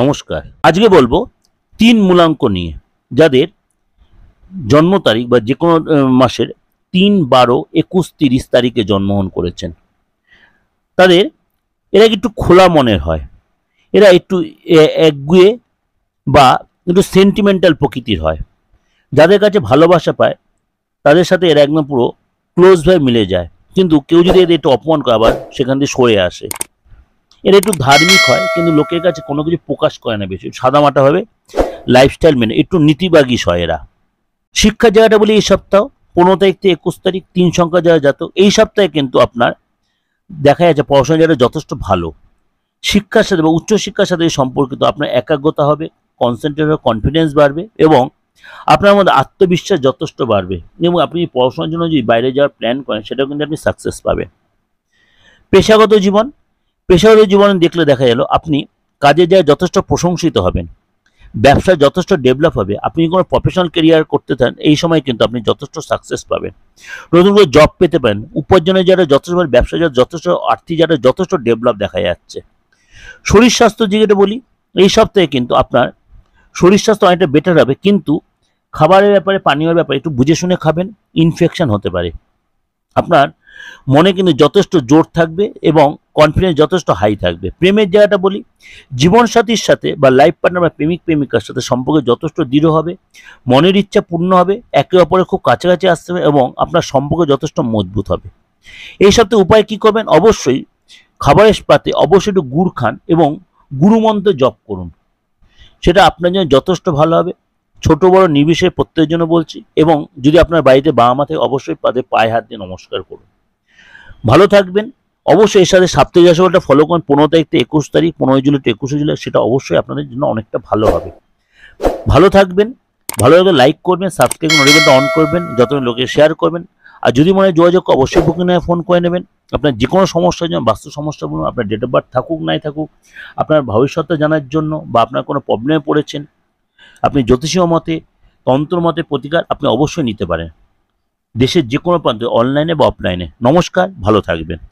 নমস্কার আজকে বলবো তিন মূলাঙ্ক নিয়ে যাদের জন্ম তারিখ বা যে কোনো মাসের তিন বারো একুশ তিরিশ তারিখে জন্মগ্রহণ করেছেন তাদের এরা একটু খোলা মনের হয় এরা একটু একগুয়ে বা একটু সেন্টিমেন্টাল প্রকৃতির হয় যাদের কাছে ভালোবাসা পায় তাদের সাথে এরা একদম পুরো ক্লোজভাবে মিলে যায় কিন্তু কেউ যদি এদের একটু অপমান করে আবার সেখান থেকে সরে আসে এটা একটু ধার্মিক হয় কিন্তু লোকের কাছে কোনো কিছু প্রকাশ করে না বেশি হবে লাইফস্টাইল মেনে একটু নীতিবাগিস হয় এরা শিক্ষা জায়গাটা বলি এই সপ্তাহ পনেরো তারিখ থেকে একুশ তারিখ তিন সংখ্যা যারা জাত এই সপ্তাহে কিন্তু আপনার দেখা যাচ্ছে পড়াশোনা জায়গাটা যথেষ্ট ভালো শিক্ষার সাথে বা উচ্চশিক্ষার সাথে সম্পর্কিত আপনার একাগ্রতা হবে কনসেন্ট্রেট হবে কনফিডেন্স বাড়বে এবং আপনার মধ্যে আত্মবিশ্বাস যথেষ্ট বাড়বে এবং আপনি পড়াশোনার জন্য যদি বাইরে যাওয়ার প্ল্যান করেন সেটাও কিন্তু আপনি সাকসেস পাবেন পেশাগত জীবন পেশাগত জীবনে দেখলে দেখা গেল আপনি কাজে যায় যথেষ্ট প্রশংসিত হবেন ব্যবসায় যথেষ্ট ডেভেলপ হবে আপনি কোনো প্রফেশনাল কেরিয়ার করতে চান এই সময় কিন্তু আপনি যথেষ্ট সাকসেস পাবেন নতুন করে জব পেতে পারেন উপার্জনের যারা যথেষ্ট ব্যবসা যারা যথেষ্ট আর্থিক যারা যথেষ্ট ডেভেলপ দেখা যাচ্ছে শরীর স্বাস্থ্য যেটা বলি এই সপ্তাহে কিন্তু আপনার শরীর স্বাস্থ্য অনেকটা বেটার হবে কিন্তু খাবারের ব্যাপারে পানীয়ের ব্যাপারে একটু বুঝে শুনে খাবেন ইনফেকশন হতে পারে আপনার মনে কিন্তু যথেষ্ট জোর থাকবে এবং কনফিডেন্স যথেষ্ট হাই থাকবে প্রেমের জায়গাটা বলি জীবনসাথীর সাথে বা লাইফ পার্টনার বা প্রেমিক প্রেমিকার সাথে সম্পর্কে যথেষ্ট দৃঢ় হবে মনের ইচ্ছা পূর্ণ হবে একে অপরের খুব কাছাকাছি আসতে হবে এবং আপনার সম্পর্ক যথেষ্ট মজবুত হবে এই সপ্তাহে উপায় কি করবেন অবশ্যই খাবারের পাতে অবশ্যই একটু গুড় খান এবং গুরুমন্ত্র জপ করুন সেটা আপনার জন্য যথেষ্ট ভালো হবে ছোট বড় নির্বিশেষে প্রত্যেকের জন্য বলছি এবং যদি আপনার বাড়িতে বাবা মা থাকে অবশ্যই তাদের পায়ে হাত দিয়ে নমস্কার করুন ভালো থাকবেন অবশ্যই এর সাথে সাপ্তাহিক রাশিফলটা ফলো করেন পনেরো তারিখ থেকে একুশ তারিখ পনেরোই জুলাই টু একুশে জুলাই সেটা অবশ্যই আপনাদের জন্য অনেকটা ভালো হবে ভালো থাকবেন ভালো থাকলে লাইক করবেন সাবস্ক্রাইব নোটিফিকেশনটা অন করবেন যত লোকে শেয়ার করবেন আর যদি মনে হয় যোগাযোগ অবশ্যই বুকিং নিয়ে ফোন করে নেবেন আপনার যে কোনো সমস্যার জন্য বাস্তু সমস্যা বলুন আপনার ডেট অফ বার্থ থাকুক নাই থাকুক আপনার ভবিষ্যৎটা জানার জন্য বা আপনার কোনো প্রবলেমে পড়েছেন আপনি জ্যোতিষীয় মতে তন্ত্র মতে প্রতিকার আপনি অবশ্যই নিতে পারেন দেশের যে কোনো প্রান্তে অনলাইনে বা অফলাইনে নমস্কার ভালো থাকবেন